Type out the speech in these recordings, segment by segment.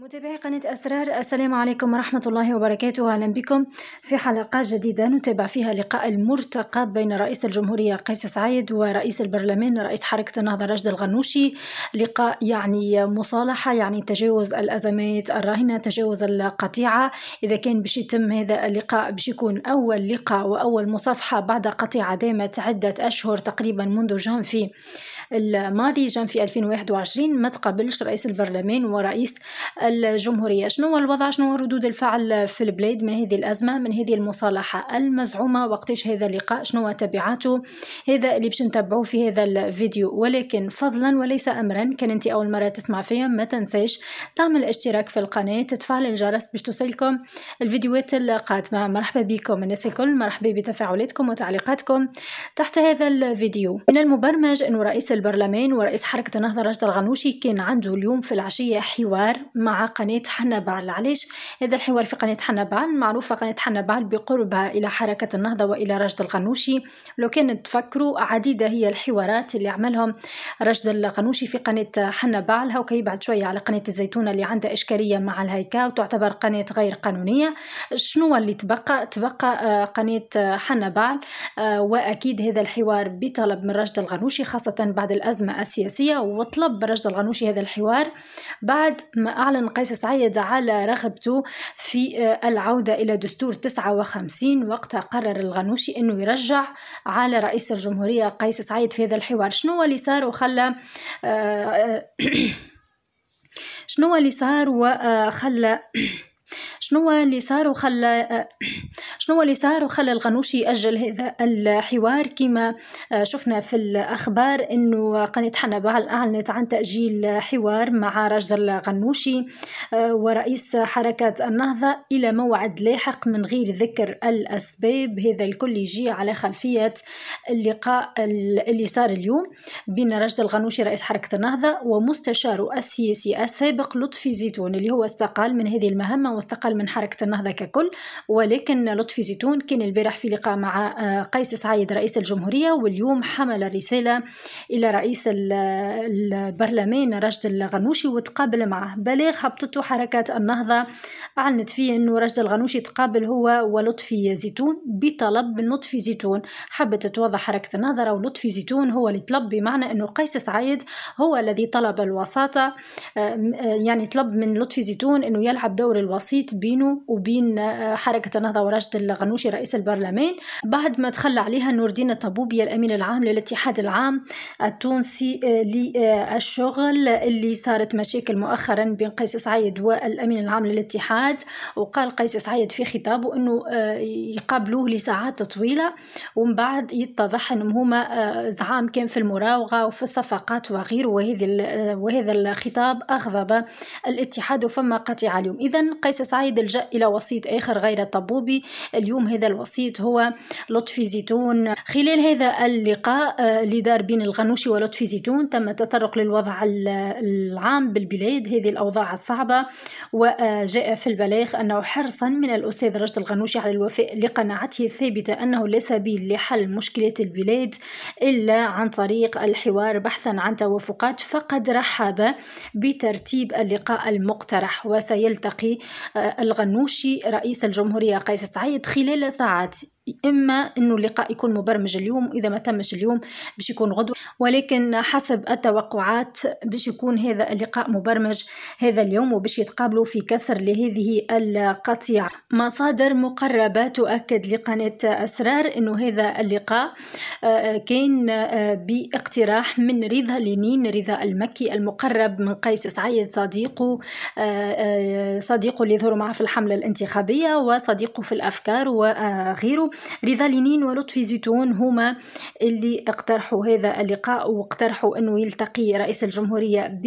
متابعي قناة أسرار السلام عليكم ورحمة الله وبركاته أهلا بكم في حلقة جديدة نتابع فيها لقاء المرتقب بين رئيس الجمهورية قيس سعيد ورئيس البرلمان رئيس حركة النهضة رشد الغنوشي لقاء يعني مصالحة يعني تجاوز الأزمات الراهنة تجاوز القطيعة إذا كان باش يتم هذا اللقاء باش يكون أول لقاء وأول مصافحة بعد قطيعة دامت عدة أشهر تقريبا منذ جانفي الماضي جانفي 2021 ما تقابلش رئيس البرلمان ورئيس الجمهورية شنو هو الوضع شنو هو ردود الفعل في البلاد من هذه الأزمة من هذه المصالحة المزعومة وقتاش هذا اللقاء شنو تبعاته هذا اللي باش نتبعوه في هذا الفيديو ولكن فضلا وليس أمرا كان أنت أول مرة تسمع فيا ما تنساش تعمل اشتراك في القناة تفعل الجرس باش توصلكم الفيديوهات القادمة مرحبا بكم الناس الكل مرحبا بتفاعلاتكم وتعليقاتكم تحت هذا الفيديو من المبرمج أنه رئيس البرلمان ورئيس حركة النهضة راشد الغنوشي كان عنده اليوم في العشية حوار مع مع قناة حنبال علاش هذا الحوار في قناة حنبال معروفة قناة حنبال بقربها إلى حركة النهضة وإلى رشد الغنوشي لو كان تفكروا عديدة هي الحوارات اللي عملهم رشد الغنوشي في قناة حنبال هاوكي بعد شوية على قناة الزيتونة اللي عندها إشكالية مع الهيكا وتعتبر قناة غير قانونية شنو اللي تبقى تبقى آه، قناة حنبال آه، وأكيد هذا الحوار بطلب من رشد الغنوشي خاصة بعد الأزمة السياسية وطلب رشد الغنوشي هذا الحوار بعد ما أعلن قيس سعيد على رغبته في آه، العودة إلى دستور 59 وقتها قرر الغنوشي أنه يرجع على رئيس الجمهورية قيس سعيد في هذا الحوار شنو هو اللي صار وخلى آه، آه، شنو هو اللي صار وخلى شنو اللي صار وخلى شنو اللي صار وخلى الغنوشي يأجل هذا الحوار كما آه، شفنا في الأخبار أنه قناة حنا بعل أعلنت عن تأجيل حوار مع رجل الغنوشي آه، ورئيس حركة النهضة إلى موعد لاحق من غير ذكر الأسباب هذا الكل يجي على خلفية اللقاء اللي صار اليوم بين رجل الغنوشي رئيس حركة النهضة ومستشار السياسي السابق لطفي زيتون اللي هو استقال من هذه المهمة واستقال من حركة النهضة ككل ولكن لطفي في زيتون كان البارح في لقاء مع آه، قيس سعيد رئيس الجمهورية واليوم حمل رسالة إلى رئيس البرلمان رشد الغنوشي وتقابل معه بلاغ هبطته حركة النهضة أعلنت فيه أنه رشد الغنوشي تقابل هو ولطفي زيتون بطلب من لطفي زيتون حبت توضح حركة النهضة ولطفي زيتون هو اللي طلب بمعنى أنه قيس سعيد هو الذي طلب الوساطة آه، آه، يعني طلب من لطفي زيتون أنه يلعب دور الوسيط بينه وبين حركة النهضة ورشد الغنوشي رئيس البرلمان بعد ما تخلى عليها نور الدين الطبوبي الأمين العام للاتحاد العام التونسي آه، للشغل اللي صارت مشاكل مؤخرا بين قيس سعيد والأمين العام للاتحاد وقال قيس سعيد في خطابه أنه آه، يقابلوه لساعات طويلة ومن بعد يتضح أنهم هما آه، زعام كان في المراوغة وفي الصفقات وغيره وهذه وهذا الخطاب أغضب الاتحاد وفما قطع اليوم إذا قيس سعيد لجأ إلى وسيط آخر غير الطبوبي اليوم هذا الوسيط هو لطفي زيتون خلال هذا اللقاء اللي آه، دار بين الغنوشي ولطفي زيتون تم التطرق للوضع العام بالبلاد هذه الأوضاع الصعبة وجاء في البلاغ أنه حرصا من الأستاذ رشد الغنوشي على الوفاء لقناعته الثابتة أنه لا سبيل لحل مشكلات البلاد إلا عن طريق الحوار بحثا عن توافقات فقد رحب بترتيب اللقاء المقترح وسيلتقي آه، الغنوشي رئيس الجمهورية قيس سعيد خلال ساعات اما انه اللقاء يكون مبرمج اليوم واذا ما تمش اليوم باش يكون غدوه ولكن حسب التوقعات باش يكون هذا اللقاء مبرمج هذا اليوم وباش يتقابلوا في كسر لهذه القطيعه مصادر مقربه تؤكد لقناه اسرار انه هذا اللقاء آه، كان آه، باقتراح من رضا لينين رضا المكي المقرب من قيس سعيد صديقه آه، صديقه اللي ظهر معه في الحمله الانتخابيه وصديقه في الافكار وغيره رضا لينين ولطفي زيتون هما اللي اقترحوا هذا اللقاء واقترحوا أنه يلتقي رئيس الجمهورية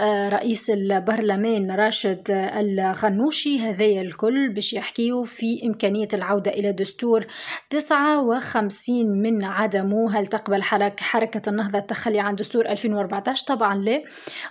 برئيس البرلمان راشد الغنوشي هذايا الكل باش يحكيوا في إمكانية العودة إلى دستور 59 من عدمه هل تقبل حركة, حركة النهضة التخلي عن دستور 2014 طبعا لا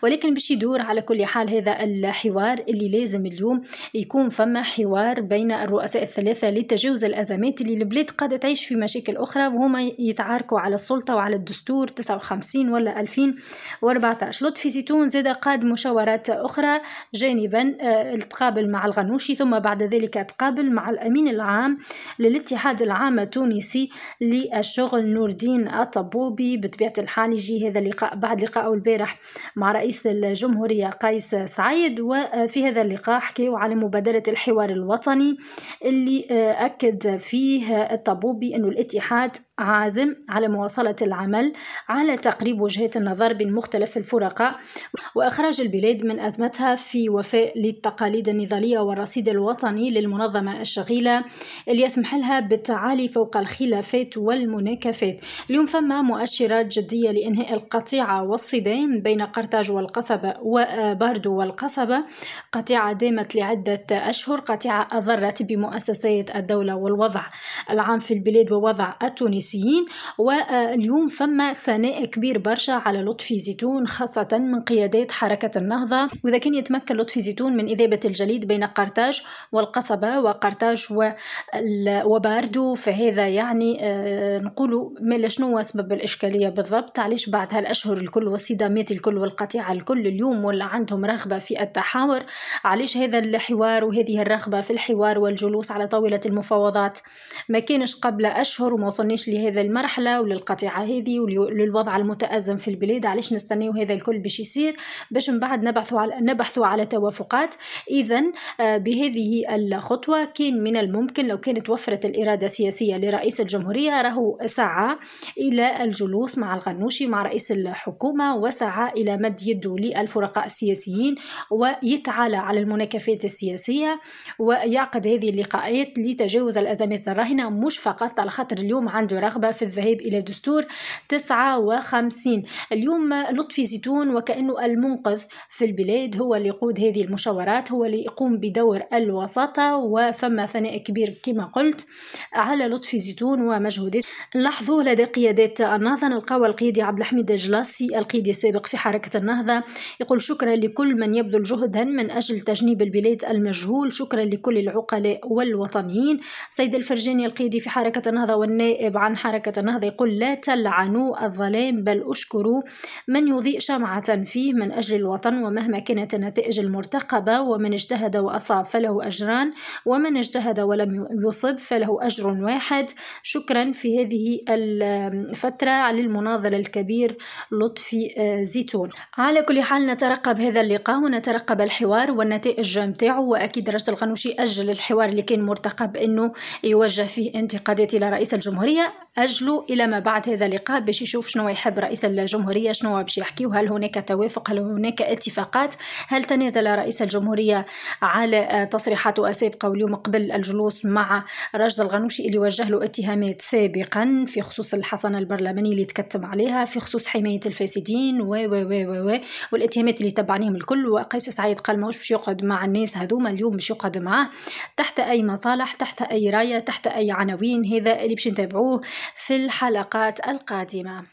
ولكن باش يدور على كل حال هذا الحوار اللي لازم اليوم يكون فما حوار بين الرؤساء الثلاثة لتجاوز الأزمات اللي اللي البلاد قاعدة تعيش في مشاكل أخرى وهما يتعاركوا على السلطة وعلى الدستور 59 ولا 2014 لطفي زيتون زاد قاد مشاورات أخرى جانبا آه، تقابل مع الغنوشي ثم بعد ذلك تقابل مع الأمين العام للاتحاد العام التونسي للشغل نور الدين الطبوبي بطبيعة الحال يجي هذا اللقاء بعد لقائه البارح مع رئيس الجمهورية قيس سعيد وفي هذا اللقاء حكيوا على مبادرة الحوار الوطني اللي آه، أكد فيه فيها الطابوبي أنه الاتحاد عازم على مواصلة العمل على تقريب وجهات النظر بين مختلف الفرقاء وإخراج البلاد من أزمتها في وفاء للتقاليد النضالية والرصيد الوطني للمنظمة الشغيلة اللي يسمح لها بالتعالي فوق الخلافات والمناكفات اليوم فما مؤشرات جدية لإنهاء القطيعة والصدام بين قرطاج والقصبة وباردو والقصبة قطيعة دامت لعدة أشهر قطيعة أضرت بمؤسسات الدولة والوضع العام في البلاد ووضع التونسي السياسيين واليوم فما ثناء كبير برشا على لطفي زيتون خاصة من قيادات حركة النهضة وإذا كان يتمكن لطفي زيتون من إذابة الجليد بين قرطاج والقصبة وقرطاج وباردو فهذا يعني آه، نقولوا ما شنو سبب الإشكالية بالضبط علاش بعد هالأشهر الكل والصدامات الكل والقطيعة الكل اليوم ولا عندهم رغبة في التحاور علاش هذا الحوار وهذه الرغبة في الحوار والجلوس على طاولة المفاوضات ما كانش قبل أشهر وما وصلناش لهذا المرحله وللقطيعه هذه وللوضع المتازم في البلاد علاش نستنيو هذا الكل باش يصير باش من بعد نبحثوا على نبحثوا على توافقات اذا آه، بهذه الخطوه كان من الممكن لو كانت وفرت الاراده السياسيه لرئيس الجمهوريه راهو سعى الى الجلوس مع الغنوشي مع رئيس الحكومه وسعى الى مد يده للفرقاء السياسيين ويتعالى على المناكفات السياسيه ويعقد هذه اللقاءات لتجاوز الازمات الراهنه مش فقط على خاطر اليوم عنده رغبة في الذهاب إلى دستور 59 اليوم لطفي زيتون وكأنه المنقذ في البلاد هو اللي يقود هذه المشاورات هو اللي يقوم بدور الوساطة وفما ثناء كبير كما قلت على لطفي زيتون ومجهودات لاحظوا لدى قيادات النهضة نلقاو القيادي عبد الحميد جلاسي القيادي السابق في حركة النهضة يقول شكرا لكل من يبذل جهدا من أجل تجنيب البلاد المجهول شكرا لكل العقلاء والوطنيين سيد الفرجاني القيادي في حركة النهضة والنائب عن عن حركة النهضة يقول لا تلعنوا الظلام بل أشكروا من يضيء شمعة فيه من أجل الوطن ومهما كانت النتائج المرتقبة ومن اجتهد وأصاب فله أجران ومن اجتهد ولم يصب فله أجر واحد شكرا في هذه الفترة للمناضل الكبير لطفي آه، زيتون على كل حال نترقب هذا اللقاء ونترقب الحوار والنتائج نتاعو واكيد رشد القنوشي اجل الحوار اللي كان مرتقب انه يوجه فيه انتقادات الى رئيس الجمهوريه اجلوا الى ما بعد هذا اللقاء باش يشوف شنو يحب رئيس الجمهوريه شنو باش يحكي وهل هناك توافق هل هناك اتفاقات هل تنازل رئيس الجمهوريه على تصريحاته السابقه واليوم قبل الجلوس مع رجل الغنوشي اللي وجه له اتهامات سابقا في خصوص الحصانه البرلمانيه اللي تكتم عليها في خصوص حمايه الفاسدين و و و و والاتهامات اللي تبعنيهم الكل وقيس سعيد قال ماهوش باش يقعد مع الناس هذوما اليوم باش يقعد معاه تحت اي مصالح تحت اي رايه تحت اي عناوين هذا اللي باش نتابعوه في الحلقات القادمة